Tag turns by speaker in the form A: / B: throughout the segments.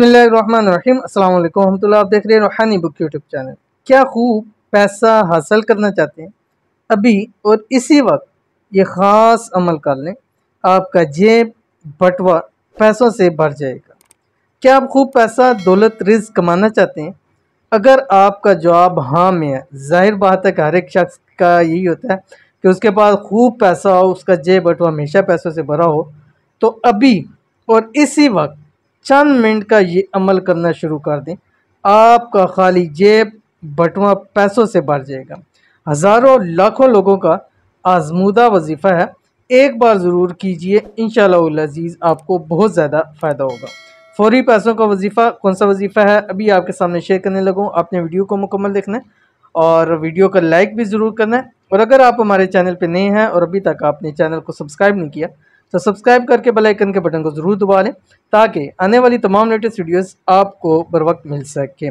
A: वालेकुम हम तो आप देख रहे हैं रूहानी बुक यूट्यूब चैनल क्या खूब पैसा हासिल करना चाहते हैं अभी और इसी वक्त ये ख़ास अमल कर लें आपका जेब बटवा पैसों से भर जाएगा क्या आप खूब पैसा दौलत रिज कमाना चाहते हैं अगर आपका जवाब हाँ में है जाहिर बात है कि हर एक शख्स का यही होता है कि उसके पास खूब पैसा हो उसका जेब बटवा हमेशा पैसों से भरा हो तो अभी और इसी वक्त चंद मिनट का ये अमल करना शुरू कर दें आपका खाली जेब बटुआ पैसों से भर जाएगा हज़ारों लाखों लोगों का आजमूदा वजीफ़ा है एक बार ज़रूर कीजिए इन शजीज़ आपको बहुत ज़्यादा फ़ायदा होगा फौरी पैसों का वजीफ़ा कौन सा वजीफ़ा है अभी आपके सामने शेयर करने लगूँ आपने वीडियो को मुकम्मल देखना है और वीडियो का लाइक भी ज़रूर करना है और अगर आप हमारे चैनल पर नए हैं और अभी तक आपने चैनल को सब्सक्राइब नहीं किया तो सब्सक्राइब करके बेल आइकन के बटन को ज़रूर दबा लें ताकि आने वाली तमाम लेटेस्ट वीडियोस आपको बर वक्त मिल सके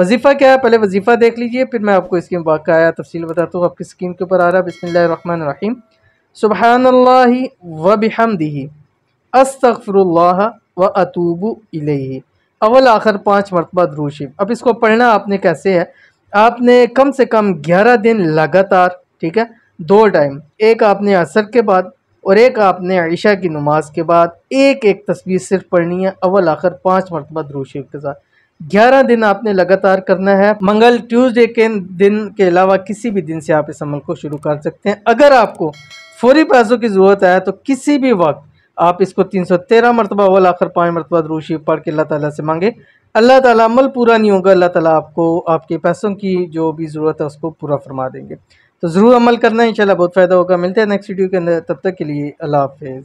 A: वजीफ़ा क्या है पहले वजीफ़ा देख लीजिए फिर मैं आपको इसकी बाकाया तफसील बताता हूँ आपकी स्क्रीन के ऊपर आ रहा है बसमिल्ल सुबह सुबहान व बिहमदी अस्तफ़रुल्लाह व अतूबु इलेही अवल आखिर पाँच मरतबा द्रूशिब अब इसको पढ़ना आपने कैसे है आपने कम से कम ग्यारह दिन लगातार ठीक है दो टाइम एक आपने असर के बाद और एक आपने आयशा की नमाज के बाद एक एक तस्वीर सिर्फ पढ़नी है अव्वल आखिर पाँच मरतबा दरूशरीफ के साथ ग्यारह दिन आपने लगातार करना है मंगल ट्यूसडे के दिन के अलावा किसी भी दिन से आप इस अमल को शुरू कर सकते हैं अगर आपको फौरी पैसों की ज़रूरत आए तो किसी भी वक्त आप इसको तीन सौ तेरह मरतबा अवल आखिर पाँच मरतबा दरूशी पढ़ के अल्लाह ताली से मांगे अल्लाह ताली अमल पूरा नहीं होगा अल्लाह ताली आपको आपके पैसों की जो भी ज़रूरत है उसको पूरा फरमा देंगे तो ज़रूर अमल करना इंशाल्लाह बहुत फ़ायदा होगा मिलते हैं नेक्स्ट वीडियो के अंदर तब तक के लिए अल्लाह हाफिज़